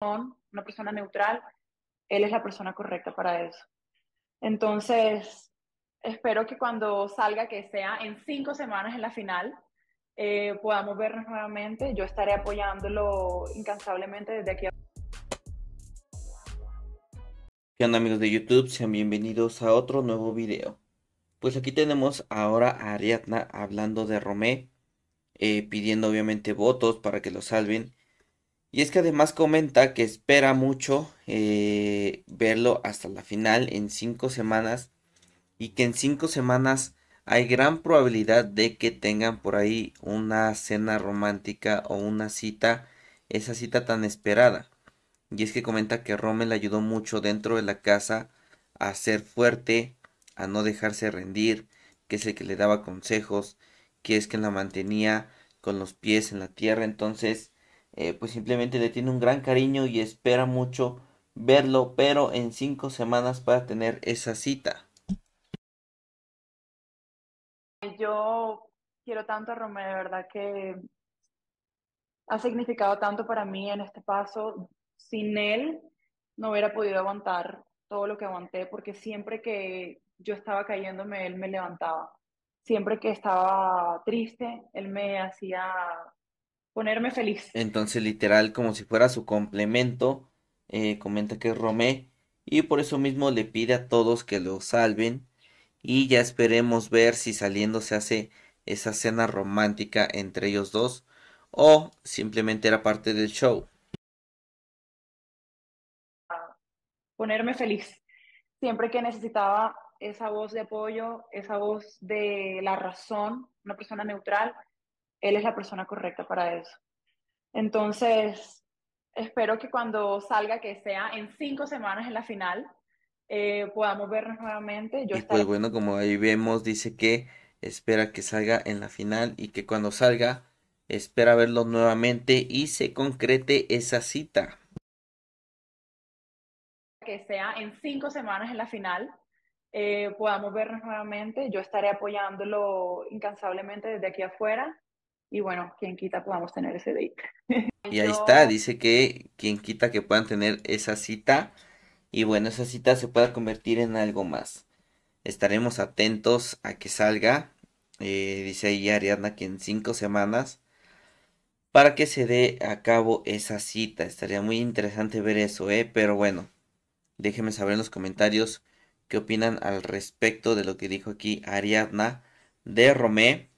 una persona neutral, él es la persona correcta para eso. Entonces, espero que cuando salga, que sea en cinco semanas en la final, eh, podamos vernos nuevamente. Yo estaré apoyándolo incansablemente desde aquí. A... ¿Qué onda amigos de YouTube? Sean bienvenidos a otro nuevo video. Pues aquí tenemos ahora a Ariadna hablando de Romé, eh, pidiendo obviamente votos para que lo salven y es que además comenta que espera mucho eh, verlo hasta la final en cinco semanas y que en cinco semanas hay gran probabilidad de que tengan por ahí una cena romántica o una cita, esa cita tan esperada. Y es que comenta que le ayudó mucho dentro de la casa a ser fuerte, a no dejarse rendir, que es el que le daba consejos, que es que la mantenía con los pies en la tierra. Entonces, eh, pues simplemente le tiene un gran cariño y espera mucho verlo, pero en cinco semanas para tener esa cita. Yo quiero tanto a Romeo, de verdad que ha significado tanto para mí en este paso. Sin él no hubiera podido aguantar todo lo que aguanté, porque siempre que yo estaba cayéndome, él me levantaba. Siempre que estaba triste, él me hacía ponerme feliz. Entonces, literal, como si fuera su complemento, eh, comenta que es Romé, y por eso mismo le pide a todos que lo salven, y ya esperemos ver si saliendo se hace esa cena romántica entre ellos dos, o simplemente era parte del show. Ponerme feliz. Siempre que necesitaba esa voz de apoyo, esa voz de la razón, una persona neutral, él es la persona correcta para eso. Entonces, espero que cuando salga, que sea en cinco semanas en la final, eh, podamos vernos nuevamente. Yo y pues bueno, como ahí vemos, dice que espera que salga en la final y que cuando salga, espera verlo nuevamente y se concrete esa cita. Que sea en cinco semanas en la final, eh, podamos vernos nuevamente. Yo estaré apoyándolo incansablemente desde aquí afuera y bueno, quien quita podamos tener ese date. y ahí está, dice que quien quita que puedan tener esa cita y bueno, esa cita se pueda convertir en algo más. Estaremos atentos a que salga, eh, dice ahí Ariadna que en cinco semanas, para que se dé a cabo esa cita. Estaría muy interesante ver eso, ¿eh? Pero bueno, déjenme saber en los comentarios qué opinan al respecto de lo que dijo aquí Ariadna de Romé.